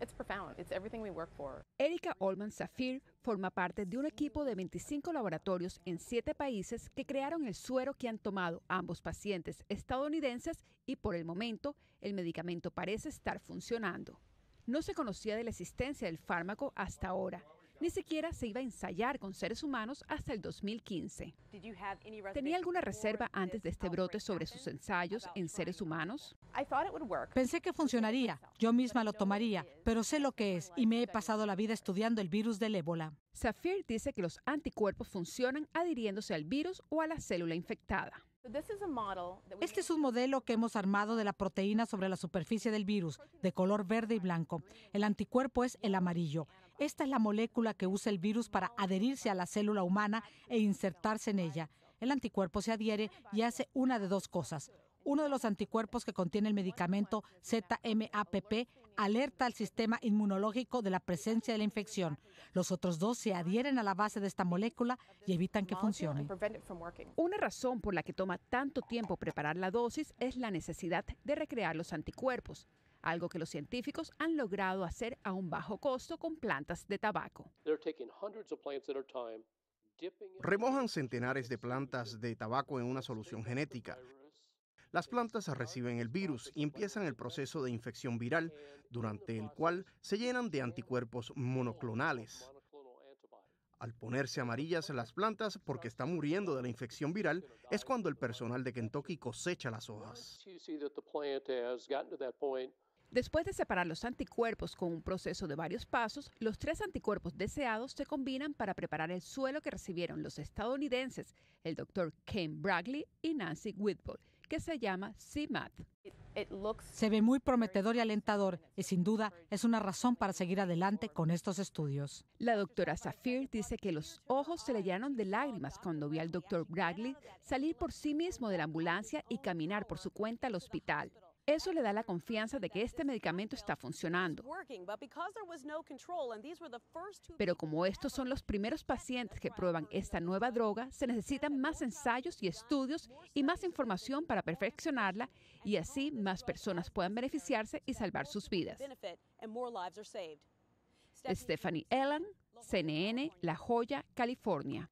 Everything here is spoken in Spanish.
It's profound. It's everything we work for. Erika Olman Safir forma parte de un equipo de 25 laboratorios en siete países que crearon el suero que han tomado ambos pacientes estadounidenses y por el momento el medicamento parece estar funcionando. No se conocía de la existencia del fármaco hasta ahora ni siquiera se iba a ensayar con seres humanos hasta el 2015. ¿Tenía alguna reserva antes de este brote sobre sus ensayos en seres humanos? Pensé que funcionaría, yo misma lo tomaría, pero sé lo que es y me he pasado la vida estudiando el virus del ébola. Safir dice que los anticuerpos funcionan adhiriéndose al virus o a la célula infectada. Este es un modelo que hemos armado de la proteína sobre la superficie del virus, de color verde y blanco. El anticuerpo es el amarillo. Esta es la molécula que usa el virus para adherirse a la célula humana e insertarse en ella. El anticuerpo se adhiere y hace una de dos cosas. Uno de los anticuerpos que contiene el medicamento ZMAPP alerta al sistema inmunológico de la presencia de la infección. Los otros dos se adhieren a la base de esta molécula y evitan que funcione. Una razón por la que toma tanto tiempo preparar la dosis es la necesidad de recrear los anticuerpos algo que los científicos han logrado hacer a un bajo costo con plantas de tabaco. Remojan centenares de plantas de tabaco en una solución genética. Las plantas reciben el virus y empiezan el proceso de infección viral, durante el cual se llenan de anticuerpos monoclonales. Al ponerse amarillas las plantas porque están muriendo de la infección viral, es cuando el personal de Kentucky cosecha las hojas. Después de separar los anticuerpos con un proceso de varios pasos, los tres anticuerpos deseados se combinan para preparar el suelo que recibieron los estadounidenses, el doctor Ken Bradley y Nancy Whitball, que se llama CMAT. Se ve muy prometedor y alentador y sin duda es una razón para seguir adelante con estos estudios. La doctora Safir dice que los ojos se le llenaron de lágrimas cuando vio al doctor Bradley salir por sí mismo de la ambulancia y caminar por su cuenta al hospital. Eso le da la confianza de que este medicamento está funcionando. Pero como estos son los primeros pacientes que prueban esta nueva droga, se necesitan más ensayos y estudios y más información para perfeccionarla y así más personas puedan beneficiarse y salvar sus vidas. Stephanie Ellen, CNN, La Joya, California.